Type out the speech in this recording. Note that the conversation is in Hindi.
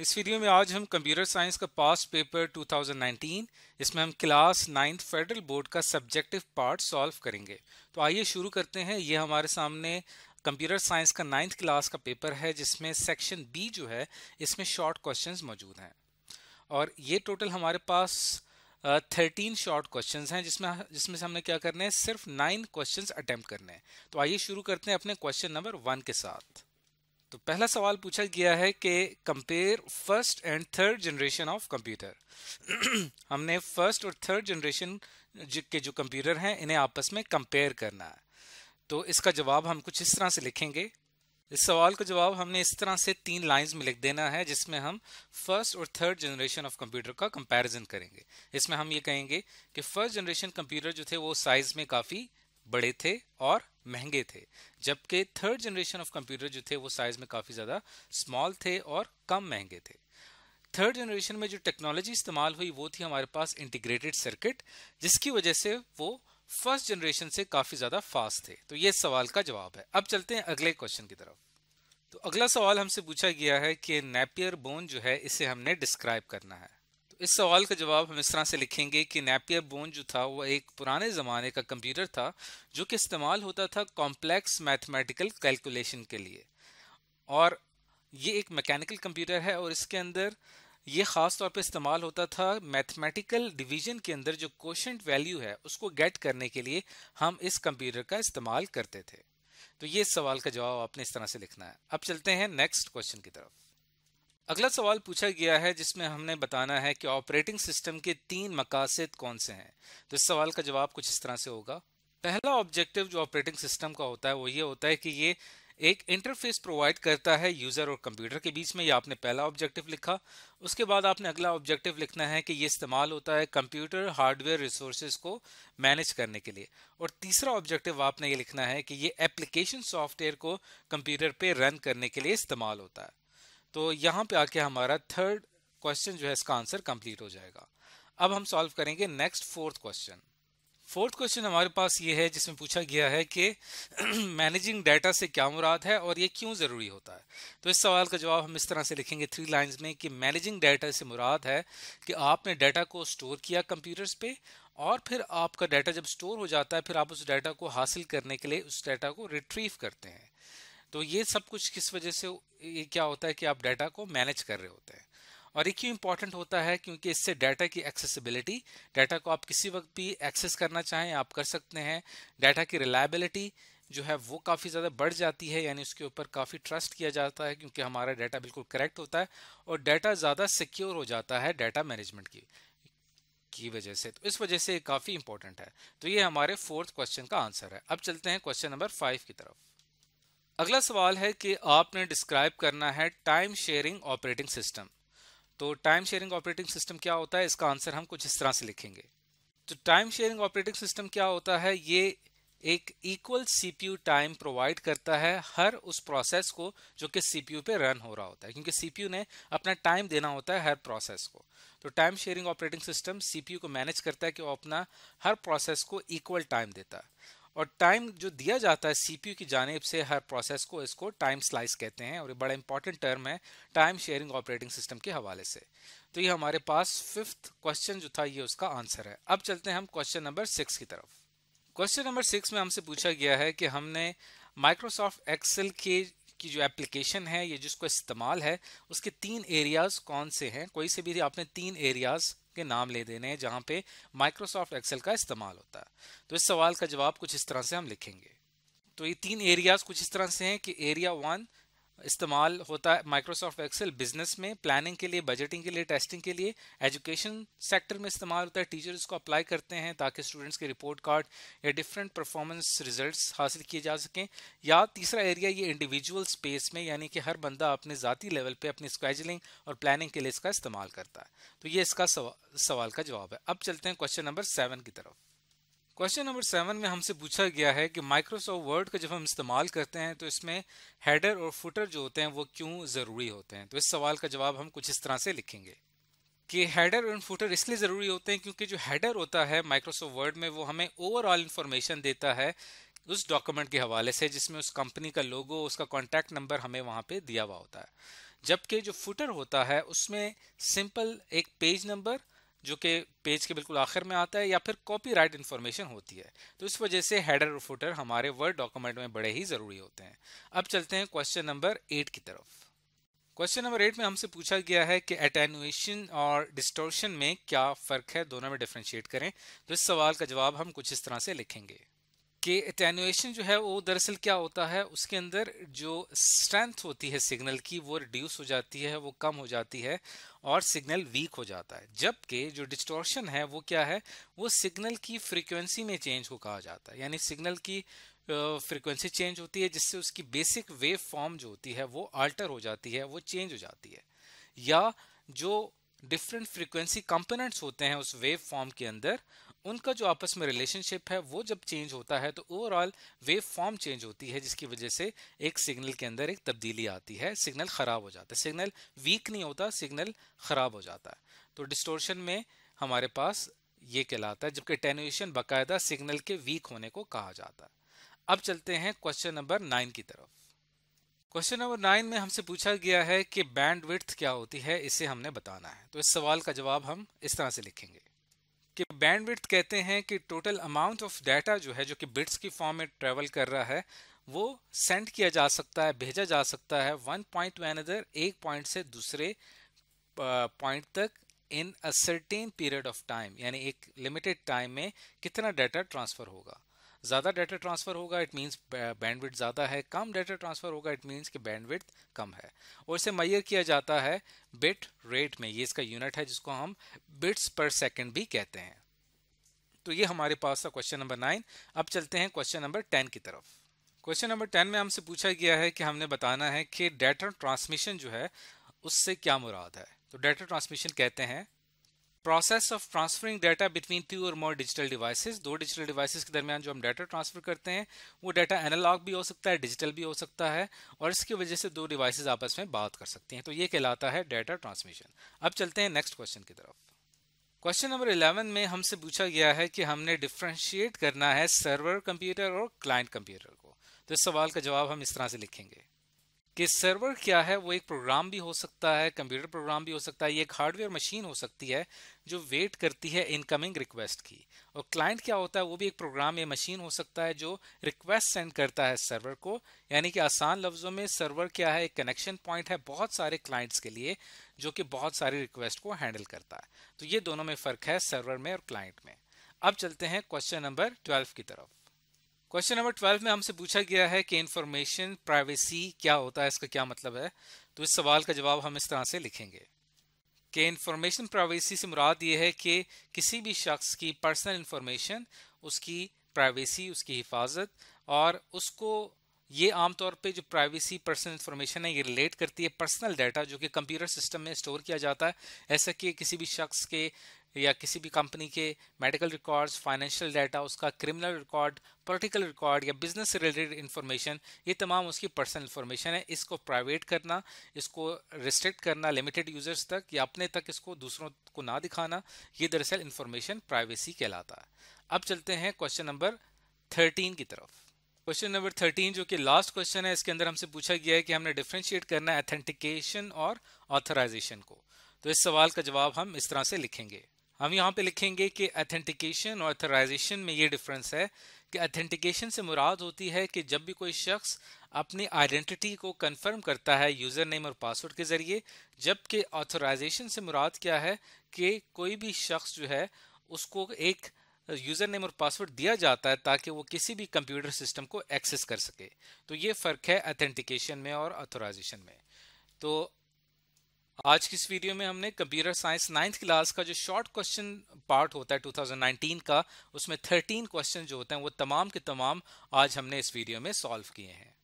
इस वीडियो में आज हम कंप्यूटर साइंस का पास्ट पेपर 2019 इसमें हम क्लास नाइन्थ फेडरल बोर्ड का सब्जेक्टिव पार्ट सॉल्व करेंगे तो आइए शुरू करते हैं ये हमारे सामने कंप्यूटर साइंस का नाइन्थ क्लास का पेपर है जिसमें सेक्शन बी जो है इसमें शॉर्ट क्वेश्चंस मौजूद हैं और ये टोटल हमारे पास थर्टीन शॉर्ट क्वेश्चन हैं जिसमें जिसमें से हमने क्या करना है सिर्फ नाइन क्वेश्चन अटैम्प्ट करने हैं तो आइए शुरू करते हैं अपने क्वेश्चन नंबर वन के साथ तो पहला सवाल पूछा गया है कि compare first and third generation of computer हमने फर्स्ट और थर्ड जनरेशन के जो कंप्यूटर हैं इन्हें आपस में कंपेयर करना है तो इसका जवाब हम कुछ इस तरह से लिखेंगे इस सवाल का जवाब हमने इस तरह से तीन लाइंस में लिख देना है जिसमें हम फर्स्ट और थर्ड जनरेशन ऑफ कंप्यूटर का कंपैरिजन करेंगे इसमें हम ये कहेंगे कि फर्स्ट जनरेशन कंप्यूटर जो थे वो साइज़ में काफ़ी बड़े थे और महंगे थे जबकि थर्ड जनरेशन ऑफ कंप्यूटर जो थे वो साइज में काफ़ी ज़्यादा स्मॉल थे और कम महंगे थे थर्ड जनरेशन में जो टेक्नोलॉजी इस्तेमाल हुई वो थी हमारे पास इंटीग्रेटेड सर्किट जिसकी वजह से वो फर्स्ट जनरेशन से काफ़ी ज़्यादा फास्ट थे तो ये सवाल का जवाब है अब चलते हैं अगले क्वेश्चन की तरफ तो अगला सवाल हमसे पूछा गया है कि नेपियर बोन जो है इसे हमने डिस्क्राइब करना है इस सवाल का जवाब हम इस तरह से लिखेंगे कि नेपियर बोन जो था वो एक पुराने ज़माने का कंप्यूटर था जो कि इस्तेमाल होता था कॉम्प्लेक्स मैथमेटिकल कैलकुलेशन के लिए और ये एक मैकेनिकल कंप्यूटर है और इसके अंदर ये ख़ास तौर पे इस्तेमाल होता था मैथमेटिकल डिवीजन के अंदर जो क्वेश्चन वैल्यू है उसको गेट करने के लिए हम इस कंप्यूटर का इस्तेमाल करते थे तो ये सवाल का जवाब आपने इस तरह से लिखना है अब चलते हैं नेक्स्ट क्वेश्चन की तरफ अगला सवाल पूछा गया है जिसमें हमने बताना है कि ऑपरेटिंग सिस्टम के तीन मकासद कौन से हैं तो इस सवाल का जवाब कुछ इस तरह से होगा पहला ऑब्जेक्टिव जो ऑपरेटिंग सिस्टम का होता है वो ये होता है कि ये एक इंटरफेस प्रोवाइड करता है यूज़र और कंप्यूटर के बीच में ये आपने पहला ऑब्जेक्टिव लिखा उसके बाद आपने अगला ऑब्जेक्टिव लिखना है कि ये इस्तेमाल होता है कंप्यूटर हार्डवेयर रिसोर्सेज को मैनेज करने के लिए और तीसरा ऑब्जेक्टिव आपने ये लिखना है कि ये एप्लीकेशन सॉफ्टवेयर को कंप्यूटर पे रन करने के लिए इस्तेमाल होता है तो यहाँ पे आके हमारा थर्ड क्वेश्चन जो है इसका आंसर कंप्लीट हो जाएगा अब हम सॉल्व करेंगे next fourth question fourth question हमारे पास ये है जिसमें पूछा गया है कि मैनेजिंग डाटा से क्या मुराद है और ये क्यों ज़रूरी होता है तो इस सवाल का जवाब हम इस तरह से लिखेंगे थ्री लाइंस में कि मैनेजिंग डाटा से मुराद है कि आपने डाटा को स्टोर किया कंप्यूटर्स पे और फिर आपका डाटा जब स्टोर हो जाता है फिर आप उस डाटा को हासिल करने के लिए उस डाटा को रिट्रीव करते हैं तो ये सब कुछ किस वजह से ये क्या होता है कि आप डाटा को मैनेज कर रहे होते हैं और ये क्यों इंपॉर्टेंट होता है क्योंकि इससे डाटा की एक्सेसिबिलिटी डाटा को आप किसी वक्त भी एक्सेस करना चाहें आप कर सकते हैं डाटा की रिलायबिलिटी जो है वो काफ़ी ज़्यादा बढ़ जाती है यानी उसके ऊपर काफ़ी ट्रस्ट किया जाता है क्योंकि हमारा डाटा बिल्कुल करेक्ट होता है और डाटा ज़्यादा सिक्योर हो जाता है डाटा मैनेजमेंट की की वजह से तो इस वजह से काफ़ी इंपॉर्टेंट है तो ये हमारे फोर्थ क्वेश्चन का आंसर है अब चलते हैं क्वेश्चन नंबर फाइव की तरफ अगला सवाल है कि आपने डिस्क्राइब करना है टाइम शेयरिंग ऑपरेटिंग सिस्टम तो टाइम शेयरिंग ऑपरेटिंग सिस्टम क्या होता है इसका आंसर हम कुछ इस तरह से लिखेंगे तो टाइम शेयरिंग ऑपरेटिंग सिस्टम क्या होता है ये एक इक्वल सीपीयू टाइम प्रोवाइड करता है हर उस प्रोसेस को जो कि सीपीयू पे रन हो रहा होता है क्योंकि सीपीयू ने अपना टाइम देना होता है हर प्रोसेस को तो time sharing operating system CPU को मैनेज करता है कि वो अपना हर प्रोसेस को इक्वल टाइम देता है और टाइम जो दिया जाता है सीपीयू की जानेब से हर प्रोसेस को इसको टाइम स्लाइस कहते हैं और ये बड़ा इंपॉर्टेंट टर्म है टाइम शेयरिंग ऑपरेटिंग सिस्टम के हवाले से तो ये हमारे पास फिफ्थ क्वेश्चन जो था ये उसका आंसर है अब चलते हैं हम क्वेश्चन नंबर सिक्स की तरफ क्वेश्चन नंबर सिक्स में हमसे पूछा गया है कि हमने माइक्रोसॉफ्ट एक्सेल के की जो एप्लीकेशन है ये जिसको इस्तेमाल है उसके तीन एरियाज कौन से हैं कोई से भी आपने तीन एरियाज के नाम ले देने हैं जहां पे माइक्रोसॉफ्ट एक्सेल का इस्तेमाल होता है तो इस सवाल का जवाब कुछ इस तरह से हम लिखेंगे तो ये तीन एरियाज कुछ इस तरह से हैं कि एरिया वन इस्तेमाल होता है माइक्रोसॉफ्ट एक्सेल बिजनेस में प्लानिंग के लिए बजटिंग के लिए टेस्टिंग के लिए एजुकेशन सेक्टर में इस्तेमाल होता है टीचर इसको अप्लाई करते हैं ताकि स्टूडेंट्स के रिपोर्ट कार्ड या डिफरेंट परफॉर्मेंस रिजल्ट्स हासिल किए जा सकें या तीसरा एरिया ये इंडिविजुअल स्पेस में यानी कि हर बंदा अपने ज़ाती लेवल पर अपनी स्क्वेजलिंग और प्लानिंग के लिए इसका इस्तेमाल करता है तो ये इसका सवा, सवाल का जवाब है अब चलते हैं क्वेश्चन नंबर सेवन की तरफ क्वेश्चन नंबर सेवन में हमसे पूछा गया है कि माइक्रोसॉफ्ट वर्ड का जब हम इस्तेमाल करते हैं तो इसमें हेडर और फुटर जो होते हैं वो क्यों ज़रूरी होते हैं तो इस सवाल का जवाब हम कुछ इस तरह से लिखेंगे कि हेडर एंड फुटर इसलिए ज़रूरी होते हैं क्योंकि जो हेडर होता है माइक्रोसॉफ्ट वर्ड में वो हमें ओवरऑल इन्फॉर्मेशन देता है उस डॉक्यूमेंट के हवाले से जिसमें उस कंपनी का लोगो उसका कॉन्टैक्ट नंबर हमें वहाँ पर दिया हुआ होता है जबकि जो फुटर होता है उसमें सिंपल एक पेज नंबर जो कि पेज के बिल्कुल आखिर में आता है या फिर कॉपीराइट इन्फॉर्मेशन होती है तो इस वजह से हेडर और फुटर हमारे वर्ड डॉक्यूमेंट में बड़े ही ज़रूरी होते हैं अब चलते हैं क्वेश्चन नंबर एट की तरफ क्वेश्चन नंबर एट में हमसे पूछा गया है कि एटेनुएशन और डिस्टोर्शन में क्या फ़र्क है दोनों में डिफ्रेंशिएट करें तो इस सवाल का जवाब हम कुछ इस तरह से लिखेंगे कि एटेनुएशन जो है वो दरअसल क्या होता है उसके अंदर जो स्ट्रेंथ होती है सिग्नल की वो रिड्यूस हो जाती है वो कम हो जाती है और सिग्नल वीक हो जाता है जबकि जो डिस्टॉर्शन है वो क्या है वो सिग्नल की फ्रीक्वेंसी में चेंज को कहा जाता है यानी सिग्नल की फ्रीक्वेंसी चेंज होती है जिससे उसकी बेसिक वेव फॉर्म जो होती है वो आल्टर हो जाती है वो चेंज हो जाती है या जो डिफरेंट फ्रीक्वेंसी कंपोनेंट्स होते हैं उस वेव फॉर्म के अंदर उनका जो आपस में रिलेशनशिप है वो जब चेंज होता है तो ओवरऑल वेव फॉर्म चेंज होती है जिसकी वजह से एक सिग्नल के अंदर एक तब्दीली आती है सिग्नल ख़राब हो जाता है सिग्नल वीक नहीं होता सिग्नल ख़राब हो जाता है तो डिस्टोर्शन में हमारे पास ये कहलाता है जबकि टेनुएशन बाकायदा सिग्नल के वीक होने को कहा जाता है अब चलते हैं क्वेश्चन नंबर नाइन की तरफ क्वेश्चन नंबर नाइन में हमसे पूछा गया है कि बैंड क्या होती है इसे हमने बताना है तो इस सवाल का जवाब हम इस तरह से लिखेंगे कि बैंडविड्थ कहते हैं कि टोटल अमाउंट ऑफ डाटा जो है जो कि बिट्स की फॉर्म में ट्रेवल कर रहा है वो सेंड किया जा सकता है भेजा जा सकता है वन पॉइंट टू अनदर एक पॉइंट से दूसरे पॉइंट तक in a certain period of time यानी एक लिमिटेड टाइम में कितना डाटा ट्रांसफ़र होगा ज़्यादा डाटा ट्रांसफ़र होगा इट मीन्स बैंडविड्थ ज़्यादा है कम डाटा ट्रांसफ़र होगा इट मीन्स कि बैंडविड्थ कम है और इसे मैयर किया जाता है बिट रेट में ये इसका यूनिट है जिसको हम बिट्स पर सेकेंड भी कहते हैं तो ये हमारे पास था क्वेश्चन नंबर नाइन अब चलते हैं क्वेश्चन नंबर टेन की तरफ क्वेश्चन नंबर टेन में हमसे पूछा गया है कि हमने बताना है कि डाटा ट्रांसमिशन जो है उससे क्या मुराद है तो डाटा ट्रांसमिशन कहते हैं process of transferring data between two or more digital devices दो डिजिटल डिवाइसेस के दरमियान जो हम डाटा ट्रांसफर करते हैं वो डाटा एनालॉग भी हो सकता है डिजिटल भी हो सकता है और इसकी वजह से दो डिवाइसेस आपस में बात कर सकती हैं तो ये कहलाता है डाटा ट्रांसमिशन अब चलते हैं नेक्स्ट क्वेश्चन की तरफ क्वेश्चन नंबर इलेवन में हमसे पूछा गया है कि हमने डिफ्रेंशिएट करना है सर्वर कंप्यूटर और क्लाइंट कंप्यूटर को तो इस सवाल का जवाब हम इस तरह से लिखेंगे कि सर्वर क्या है वो एक प्रोग्राम भी हो सकता है कंप्यूटर प्रोग्राम भी हो सकता है ये एक हार्डवेयर मशीन हो सकती है जो वेट करती है इनकमिंग रिक्वेस्ट की और क्लाइंट क्या होता है वो भी एक प्रोग्राम या मशीन हो सकता है जो रिक्वेस्ट सेंड करता है सर्वर को यानी कि आसान लफ्ज़ों में सर्वर क्या है एक कनेक्शन पॉइंट है बहुत सारे क्लाइंट्स के लिए जो कि बहुत सारी रिक्वेस्ट को हैंडल करता है तो ये दोनों में फ़र्क है सर्वर में और क्लाइंट में अब चलते हैं क्वेश्चन नंबर ट्वेल्व की तरफ क्वेश्चन नंबर ट्वेल्व में हमसे पूछा गया है कि इंफॉर्मेशन प्राइवेसी क्या होता है इसका क्या मतलब है तो इस सवाल का जवाब हम इस तरह से लिखेंगे कि इंफॉर्मेशन प्राइवेसी से मुराद ये है कि किसी भी शख्स की पर्सनल इंफॉर्मेशन उसकी प्राइवेसी उसकी हिफाजत और उसको ये आमतौर पे जो प्राइवेसी पर्सनल इन्फॉर्मेशन है ये रिलेट करती है पर्सनल डाटा जो कि कंप्यूटर सिस्टम में स्टोर किया जाता है ऐसा कि किसी भी शख्स के या किसी भी कंपनी के मेडिकल रिकॉर्ड्स फाइनेंशियल डाटा उसका क्रिमिनल रिकॉर्ड पॉलिटिकल रिकॉर्ड या बिजनेस रिलेटेड इन्फॉर्मेशन ये तमाम उसकी पर्सनल इन्फॉर्मेशन है इसको प्राइवेट करना इसको रिस्ट्रिक्ट करना लिमिटेड यूजर्स तक या अपने तक इसको दूसरों को ना दिखाना ये दरअसल इन्फॉर्मेशन प्राइवेसी कहलाता है अब चलते हैं क्वेश्चन नंबर थर्टीन की तरफ क्वेश्चन नंबर थर्टीन जो कि लास्ट क्वेश्चन है इसके अंदर हमसे पूछा गया है कि हमने डिफ्रेंशिएट करना है अथेंटिकेशन और ऑथराइजेशन को तो इस सवाल का जवाब हम इस तरह से लिखेंगे हम यहाँ पे लिखेंगे कि अथेंटिकेशन और अथोराइजेशन में ये डिफरेंस है कि अथेंटिकेशन से मुराद होती है कि जब भी कोई शख्स अपनी आइडेंटिटी को कंफर्म करता है यूज़र नेम और पासवर्ड के ज़रिए जबकि ऑथोराइजेशन से मुराद क्या है कि कोई भी शख्स जो है उसको एक यूज़र नेम और पासवर्ड दिया जाता है ताकि वो किसी भी कंप्यूटर सिस्टम को एक्सेस कर सके तो ये फ़र्क है अथेंटिकेशन में और ऑथोराइजेशन में तो आज की इस वीडियो में हमने कंप्यूटर साइंस नाइन्थ क्लास का जो शॉर्ट क्वेश्चन पार्ट होता है 2019 का उसमें 13 क्वेश्चन जो होते हैं वो तमाम के तमाम आज हमने इस वीडियो में सॉल्व किए हैं